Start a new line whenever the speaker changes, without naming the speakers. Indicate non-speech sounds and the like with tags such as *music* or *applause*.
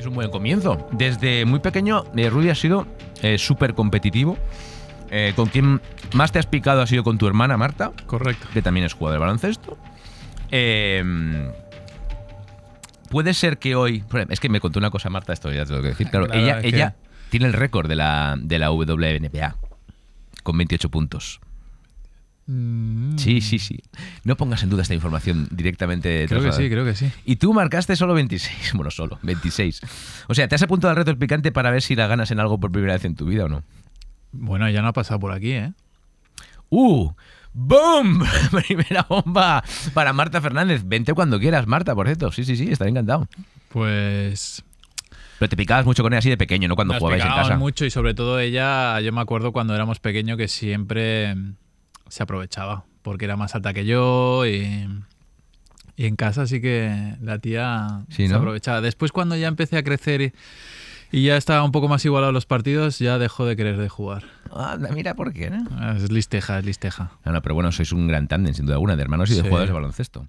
Es un buen comienzo. Desde muy pequeño, eh, Rudy ha sido eh, súper competitivo. Eh, con quien más te has picado ha sido con tu hermana Marta. Correcto. Que también es jugador de baloncesto. Em, puede ser que hoy. Es que me contó una cosa Marta, esto ya tengo que decir. Claro, *laughs* ella, tiene el récord de la, de la WNBA con 28 puntos.
Sí, mm. sí,
sí. No pongas en duda esta información directamente. Creo que sí, creo que sí. Y tú marcaste solo 26. *laughs* Bueno, solo, 26. O sea, ¿te has apuntado al reto del picante para ver si la ganas en algo por primera vez en tu vida o no? Bueno, ya no ha pasado por aquí, ¿eh? ¡Uh! ¡Boom! *laughs* Primera bomba para Marta Fernández. Vente cuando quieras, Marta, por cierto. Sí, sí, sí, estaré encantado. Pues. Pero te picabas mucho con ella así de pequeño, ¿no? Cuando jugabas en casa. mucho y sobre todo ella, yo me acuerdo cuando
éramos pequeños que siempre se aprovechaba, porque era más alta que yo y, en casa sí que la tía se aprovechaba. Después cuando ya empecé a crecer... Y, ya estaba un poco más igualado los partidos, ya dejó de querer de jugar.
mira por qué, ¿no? Es listeja, es listeja. No, pero bueno, sois un gran tándem, sin duda alguna, de hermanos y de jugadores de
baloncesto.